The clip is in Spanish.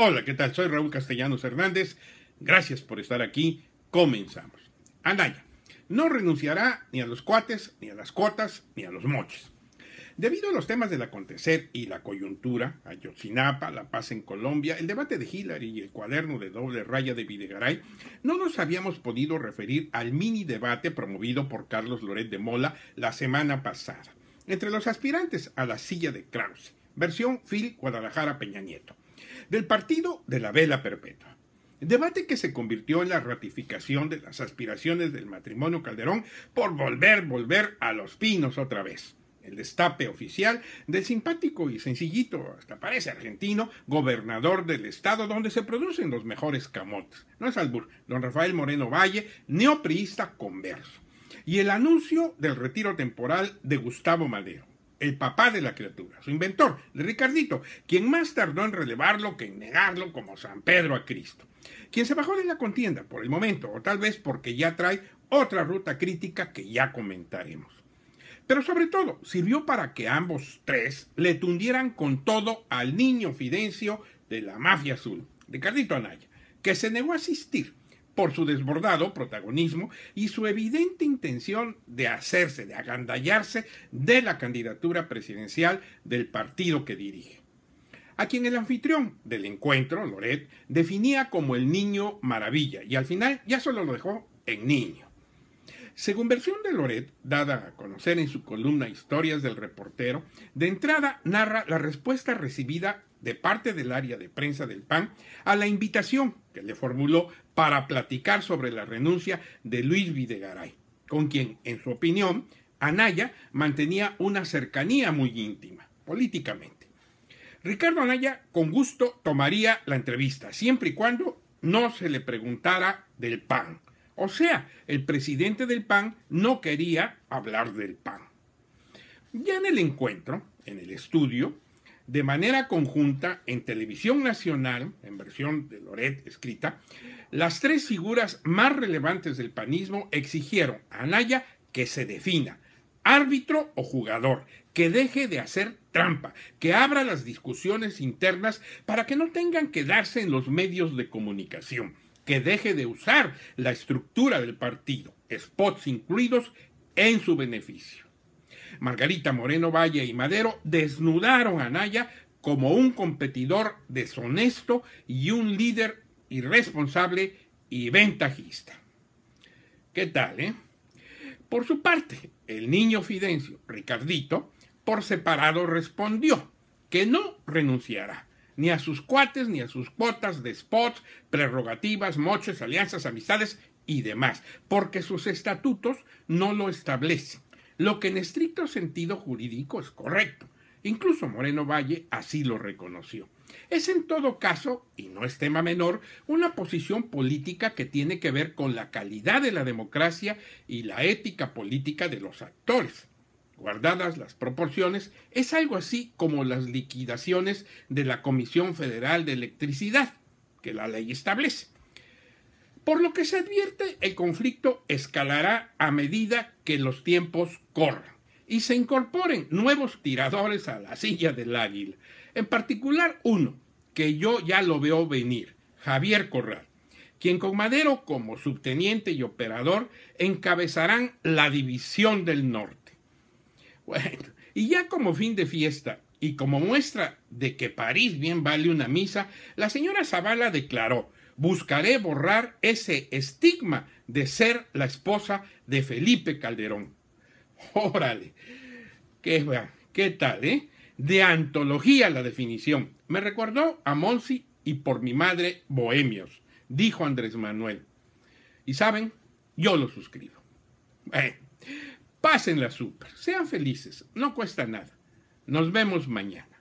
Hola, ¿qué tal? Soy Raúl Castellanos Hernández. Gracias por estar aquí. Comenzamos. Anaya no renunciará ni a los cuates, ni a las cuotas, ni a los moches. Debido a los temas del acontecer y la coyuntura, a Ayotzinapa, la paz en Colombia, el debate de Hillary y el cuaderno de doble raya de Videgaray, no nos habíamos podido referir al mini debate promovido por Carlos Loret de Mola la semana pasada, entre los aspirantes a la silla de Krause, versión Phil Guadalajara Peña Nieto del partido de la vela perpetua. Debate que se convirtió en la ratificación de las aspiraciones del matrimonio Calderón por volver, volver a los pinos otra vez. El destape oficial del simpático y sencillito, hasta parece argentino, gobernador del estado donde se producen los mejores camotes. No es albur, don Rafael Moreno Valle, neopriista converso. Y el anuncio del retiro temporal de Gustavo Madero el papá de la criatura, su inventor, Ricardito, quien más tardó en relevarlo que en negarlo como San Pedro a Cristo. Quien se bajó de la contienda por el momento, o tal vez porque ya trae otra ruta crítica que ya comentaremos. Pero sobre todo, sirvió para que ambos tres le tundieran con todo al niño Fidencio de la mafia azul, Ricardito Anaya, que se negó a asistir por su desbordado protagonismo y su evidente intención de hacerse, de agandallarse de la candidatura presidencial del partido que dirige. A quien el anfitrión del encuentro, Loret, definía como el niño maravilla y al final ya solo lo dejó en niño. Según versión de Loret, dada a conocer en su columna Historias del reportero, de entrada narra la respuesta recibida de parte del área de prensa del PAN a la invitación le formuló para platicar sobre la renuncia de Luis Videgaray, con quien, en su opinión, Anaya mantenía una cercanía muy íntima, políticamente. Ricardo Anaya con gusto tomaría la entrevista, siempre y cuando no se le preguntara del PAN. O sea, el presidente del PAN no quería hablar del PAN. Ya en el encuentro, en el estudio, de manera conjunta en televisión nacional, en versión de Loret escrita, las tres figuras más relevantes del panismo exigieron a Anaya que se defina, árbitro o jugador, que deje de hacer trampa, que abra las discusiones internas para que no tengan que darse en los medios de comunicación, que deje de usar la estructura del partido, spots incluidos, en su beneficio. Margarita Moreno Valle y Madero desnudaron a Naya como un competidor deshonesto y un líder irresponsable y ventajista. ¿Qué tal, eh? Por su parte, el niño Fidencio, Ricardito, por separado respondió que no renunciará ni a sus cuates, ni a sus cuotas de spots, prerrogativas, moches, alianzas, amistades y demás, porque sus estatutos no lo establecen lo que en estricto sentido jurídico es correcto. Incluso Moreno Valle así lo reconoció. Es en todo caso, y no es tema menor, una posición política que tiene que ver con la calidad de la democracia y la ética política de los actores. Guardadas las proporciones, es algo así como las liquidaciones de la Comisión Federal de Electricidad, que la ley establece. Por lo que se advierte, el conflicto escalará a medida que los tiempos corran y se incorporen nuevos tiradores a la silla del águila. En particular uno, que yo ya lo veo venir, Javier Corral, quien con Madero como subteniente y operador encabezarán la división del norte. Bueno, y ya como fin de fiesta y como muestra de que París bien vale una misa, la señora Zavala declaró buscaré borrar ese estigma de ser la esposa de Felipe Calderón. Órale, qué, tal, ¿eh? De antología la definición. Me recordó a Monsi y por mi madre Bohemios, dijo Andrés Manuel. Y saben, yo lo suscribo. Eh, pásenla súper, sean felices, no cuesta nada. Nos vemos mañana.